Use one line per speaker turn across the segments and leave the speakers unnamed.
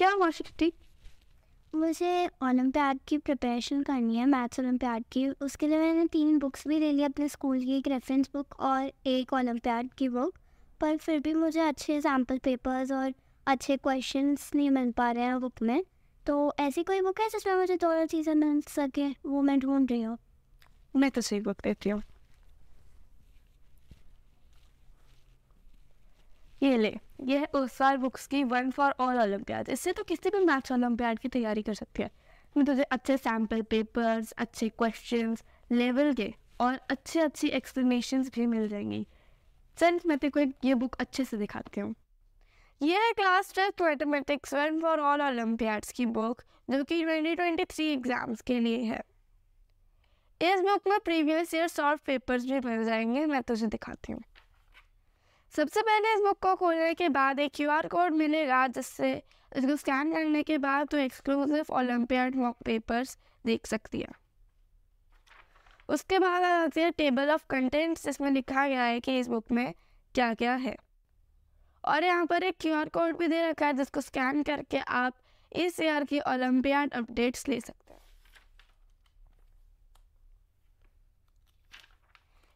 क्या हुआ शिफ्टी मुझे ओलम्पियाड की प्रिपरेशन करनी है मैथ्स ओलम्पियाड की उसके लिए मैंने तीन बुक्स भी ले ली अपने स्कूल की एक रेफरेंस बुक और एक ओलम्पियाड की बुक पर फिर भी मुझे अच्छे सैम्पल पेपर्स और अच्छे क्वेश्चंस नहीं मिल पा रहे हैं बुक में तो ऐसी कोई बुक है जिसमें मुझे दोनों चीज़ें मिल सके वो मैं ढूंढ रही हूँ मैं तो सही बुक देती हूँ ये ले ये उस साल बुक्स की वन फॉर ऑल ओलम्पियाड इससे तो किसी भी मैथ्स ओलम्पियाड की तैयारी कर सकती है मैं तुझे अच्छे सैम्पल पेपर्स अच्छे क्वेश्चन लेवल के और अच्छी अच्छी एक्सप्लेनेशंस भी मिल जाएंगी चल मैं तेरे को एक ये बुक अच्छे से दिखाती हूँ ये है class twelfth mathematics one for all olympiads की बुक जो कि ट्वेंटी ट्वेंटी थ्री एग्ज़ाम्स के लिए है इस बुक में प्रीवियस ईयर सॉल्व पेपर्स भी मिल जाएंगे मैं तुझे दिखाती हूँ सबसे पहले इस बुक को खोलने के बाद एक क्यू आर कोड मिलेगा जिससे इसको स्कैन करने के बाद तो एक्सक्लूसिव ओलम्पियाड वॉक पेपर्स देख सकती है उसके बाद आ जाती है टेबल ऑफ कंटेंट्स जिसमें लिखा गया है कि इस बुक में क्या क्या है और यहाँ पर एक क्यू आर कोड भी दे रखा है जिसको स्कैन करके आप इस ईयर की ओलम्पियाड अपडेट्स ले सकते हैं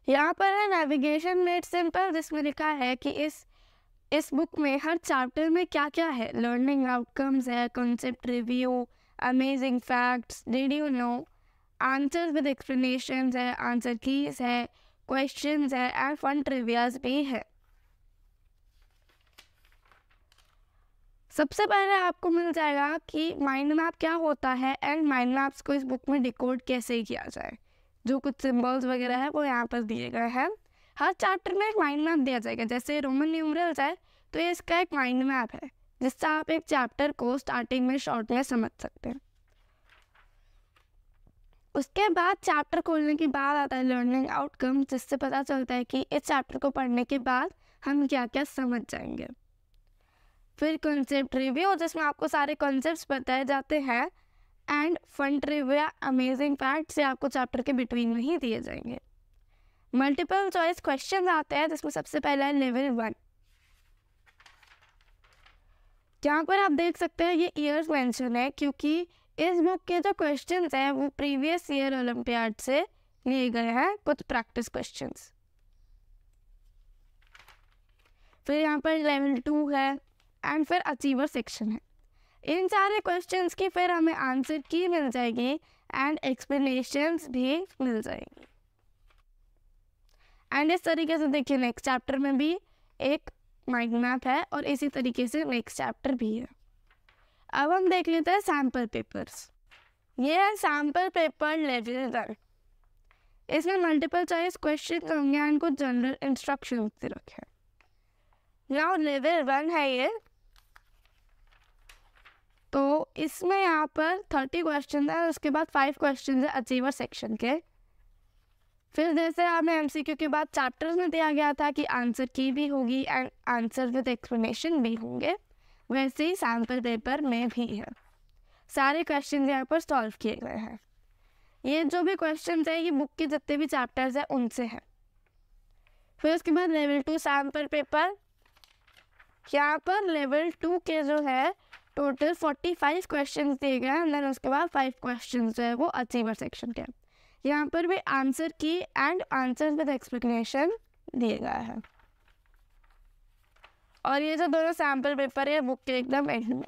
यहाँ पर है नेविगेशन मेड सिंपल जिसमें लिखा है कि इस इस बुक में हर चैप्टर में क्या क्या है लर्निंग आउटकम्स है concept review amazing facts did you know answer with explanation है आंसर कीज है क्वेश्चन है एंड फन ट्रिवियाज भी है सबसे पहले आपको मिल जाएगा कि माइंड मैप क्या होता है एंड माइंड मैप्स को इस बुक में डिकोड कैसे किया जाए जो कुछ सिम्बल्स वगैरह है वो यहाँ पर दिए गए हैं हर चैप्टर में एक माइंड मैप दिया जाएगा जैसे रोमन न्यूमरल्स है तो ये इसका एक माइंड मैप है जिससे आप एक चैप्टर को स्टार्टिंग में शॉर्ट में समझ सकते हैं उसके बाद चैप्टर खोलने के बाद आता है लर्निंग आउटकम जिससे पता चलता है कि इस चैप्टर को पढ़ने के बाद हम क्या क्या समझ जाएंगे फिर कॉन्सेप्ट रिव्यू जिसमें आपको सारे कॉन्सेप्ट्स बताए जाते हैं and fun trivia amazing facts आपको चैप्टर के बिटवीन में ही दिए जाएंगे मल्टीपल चॉइस क्वेश्चन आते हैं जिसमें सबसे पहला है लेवल वन यहाँ पर आप देख सकते हैं ये ईयर्स मेंशन है क्योंकि इस बुक के जो क्वेश्चन हैं वो प्रीवियस ईयर ओलम्पियाड से लिए गए हैं कुछ प्रैक्टिस क्वेश्चन फिर यहाँ पर लेवल टू है एंड फिर अचीवर सेक्शन है इन सारे क्वेश्चंस की फिर हमें आंसर की मिल जाएगी एंड एक्सप्लेनेशंस भी मिल जाएंगे एंड इस तरीके से देखिए नेक्स्ट चैप्टर में भी एक माइंड मैप है और इसी तरीके से नेक्स्ट चैप्टर भी है अब हम देख लेते हैं सैम्पल पेपर्स ये है सैम्पल पेपर लेवल वन इसमें मल्टीपल चॉइस क्वेश्चन होंगे एंड कुछ जनरल इंस्ट्रक्शन रखे हैं लेवल वन है ये इसमें यहाँ पर थर्टी क्वेश्चन है उसके बाद फाइव क्वेश्चन है अचीवर सेक्शन के फिर जैसे हमें एम सी क्यू के बाद चैप्टर्स में दिया गया था कि आंसर की भी होगी एंड आंसर विद एक्सप्लेनेशन भी होंगे वैसे ही सैम्पल पेपर में भी है सारे क्वेश्चन यहाँ पर सॉल्व किए गए हैं ये जो भी क्वेश्चन है ये बुक के जितने भी चैप्टर्स हैं उनसे हैं फिर उसके बाद लेवल टू सैम्पल पेपर यहाँ पर लेवल टू के जो है टोटल फोर्टी फाइव क्वेश्चन दिए गए हैं देन उसके बाद फाइव क्वेश्चन जो है वो अचीवर सेक्शन के यहाँ पर भी आंसर की एंड आंसर विद एक्सप्लेनेशन दिए गए हैं और ये जो दोनों सैम्पल पेपर है बुक के एकदम एंड में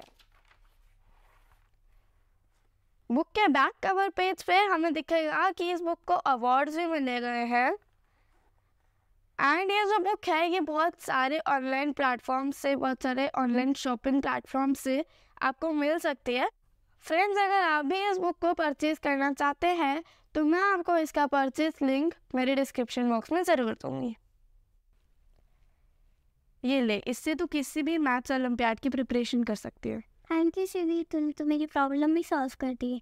बुक के बैक कवर पेज पे हमें दिखेगा कि इस बुक को अवार्ड्स भी मिले गए हैं एंड ये जो बुक है ये बहुत सारे ऑनलाइन प्लेटफॉर्म से बहुत सारे ऑनलाइन शॉपिंग प्लेटफॉर्म से आपको मिल सकती है फ्रेंड्स अगर आप भी इस बुक को परचेज़ करना चाहते हैं तो मैं आपको इसका परचेज़ लिंक मेरे डिस्क्रिप्शन बॉक्स में ज़रूर दूंगी ये ले इससे तो किसी भी मैथ्स ओलम्पियाड की प्रिपरेशन कर सकती है थैंक यू श्री तुमने तो मेरी प्रॉब्लम भी सॉल्व कर दी